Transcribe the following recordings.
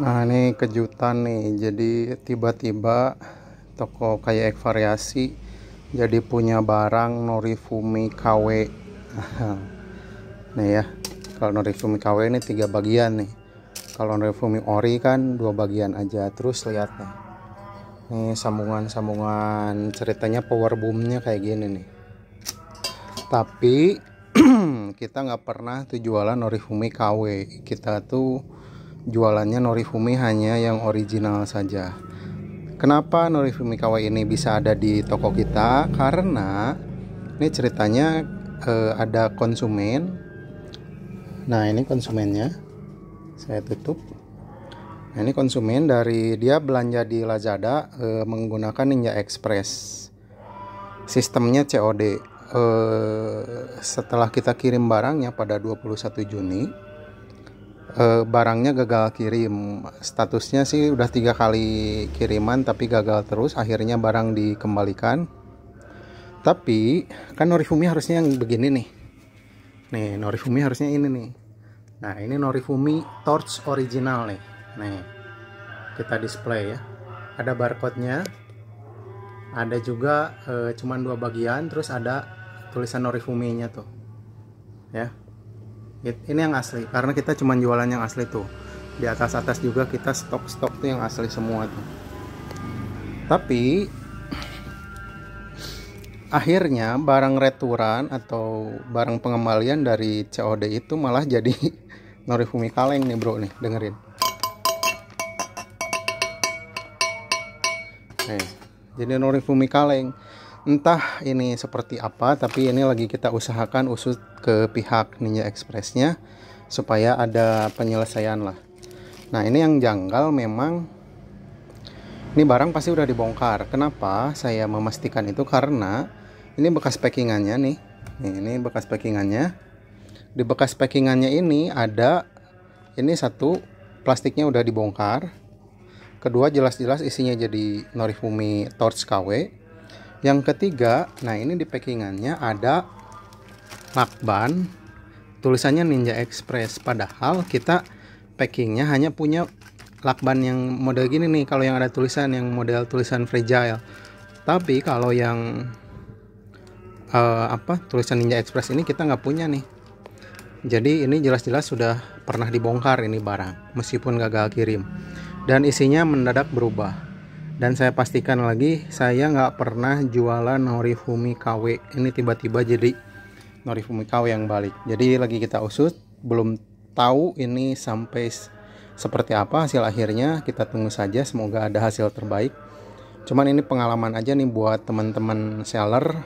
Nah ini kejutan nih, jadi tiba-tiba toko kayak ekvariasi jadi punya barang Norifumi KW. nih ya, kalau Norifumi KW ini tiga bagian nih. Kalau Norifumi Ori kan dua bagian aja. Terus lihat nih, nih sambungan-sambungan ceritanya power boomnya kayak gini nih. Tapi kita nggak pernah tuh jualan Norifumi KW. Kita tuh jualannya Norifumi hanya yang original saja. Kenapa Norifumi Kawaii ini bisa ada di toko kita? Karena ini ceritanya eh, ada konsumen. Nah, ini konsumennya. Saya tutup. Nah, ini konsumen dari dia belanja di Lazada eh, menggunakan Ninja Express. Sistemnya COD. Eh, setelah kita kirim barangnya pada 21 Juni, e, barangnya gagal kirim statusnya sih udah tiga kali kiriman tapi gagal terus akhirnya barang dikembalikan tapi kan norifumi harusnya yang begini nih nih norifumi harusnya ini nih nah ini norifumi torch original nih nih kita display ya ada barcode nya ada juga e, cuman dua bagian terus ada tulisan nya tuh ya ini yang asli karena kita cuma jualan yang asli tuh di atas atas juga kita stok stok tuh yang asli semua tuh tapi akhirnya barang returan atau barang pengembalian dari COD itu malah jadi Norifumi kaleng nih bro nih dengerin nih, eh, jadi Norifumi kaleng entah ini seperti apa tapi ini lagi kita usahakan usut ke pihak Ninja Expressnya supaya ada penyelesaian lah nah ini yang janggal memang ini barang pasti udah dibongkar kenapa saya memastikan itu karena ini bekas packingannya nih ini bekas packingannya di bekas packingannya ini ada ini satu plastiknya udah dibongkar kedua jelas-jelas isinya jadi Norifumi Torch KW yang ketiga nah ini di packingannya ada lakban tulisannya Ninja Express padahal kita packingnya hanya punya lakban yang model gini nih kalau yang ada tulisan yang model tulisan fragile tapi kalau yang uh, apa tulisan Ninja Express ini kita nggak punya nih jadi ini jelas-jelas sudah pernah dibongkar ini barang meskipun gagal kirim dan isinya mendadak berubah dan saya pastikan lagi saya nggak pernah jualan Norifumi KW ini tiba-tiba jadi Norifumi KW yang balik jadi lagi kita usut belum tahu ini sampai seperti apa hasil akhirnya kita tunggu saja semoga ada hasil terbaik cuman ini pengalaman aja nih buat teman-teman seller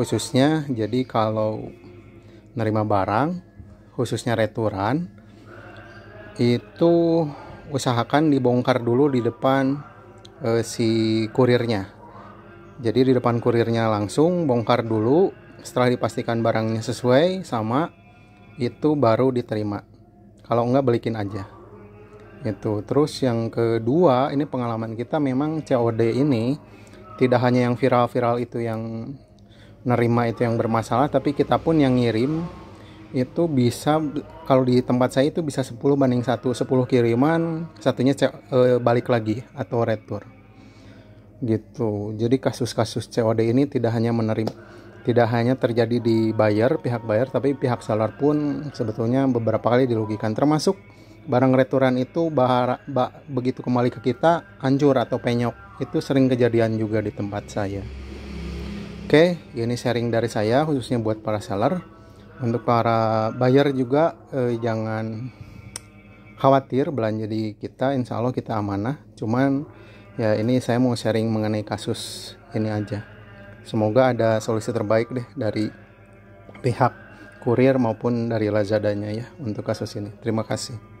khususnya jadi kalau nerima barang khususnya returan itu usahakan dibongkar dulu di depan uh, si kurirnya. Jadi di depan kurirnya langsung bongkar dulu, setelah dipastikan barangnya sesuai sama itu baru diterima. Kalau enggak belikin aja. Itu. Terus yang kedua, ini pengalaman kita memang COD ini tidak hanya yang viral-viral itu yang nerima itu yang bermasalah, tapi kita pun yang ngirim itu bisa kalau di tempat saya itu bisa 10 banding 1 10 kiriman satunya e, balik lagi atau retur gitu jadi kasus-kasus COD ini tidak hanya menerima tidak hanya terjadi di buyer pihak buyer tapi pihak seller pun sebetulnya beberapa kali dirugikan termasuk barang returan itu bahara, bah, begitu kembali ke kita hancur atau penyok itu sering kejadian juga di tempat saya oke ini sharing dari saya khususnya buat para seller untuk para buyer juga eh, jangan khawatir belanja di kita insya Allah kita amanah cuman ya ini saya mau sharing mengenai kasus ini aja semoga ada solusi terbaik deh dari pihak kurir maupun dari Lazadanya ya untuk kasus ini terima kasih